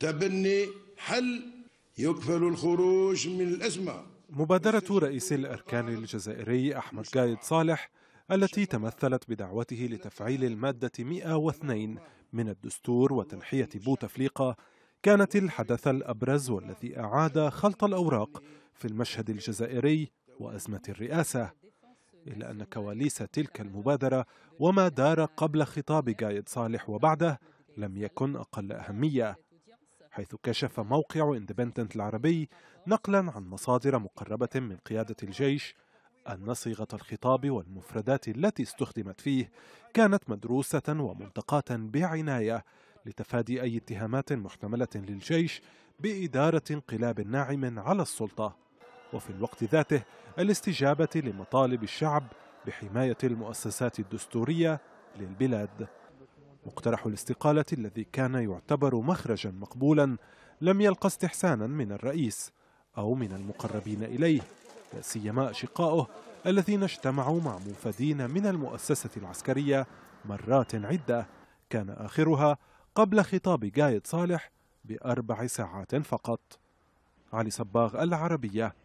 تبني حل يكفل الخروج من الأزمة مبادرة رئيس الأركان الجزائري أحمد قايد صالح التي تمثلت بدعوته لتفعيل المادة 102 من الدستور وتنحية بوتفليقة كانت الحدث الأبرز والذي أعاد خلط الأوراق في المشهد الجزائري وأزمة الرئاسة إلا أن كواليس تلك المبادرة وما دار قبل خطاب قايد صالح وبعده لم يكن أقل أهمية حيث كشف موقع اندبندنت العربي نقلا عن مصادر مقربة من قيادة الجيش أن صيغة الخطاب والمفردات التي استخدمت فيه كانت مدروسة ومنتقاة بعناية لتفادي أي اتهامات محتملة للجيش بإدارة انقلاب ناعم على السلطة وفي الوقت ذاته الاستجابة لمطالب الشعب بحماية المؤسسات الدستورية للبلاد مقترح الاستقالة الذي كان يعتبر مخرجا مقبولا لم يلقى استحسانا من الرئيس أو من المقربين إليه لا سيما أشقائه الذين اجتمعوا مع موفدين من المؤسسة العسكرية مرات عدة كان آخرها قبل خطاب قايد صالح بأربع ساعات فقط علي صباغ العربية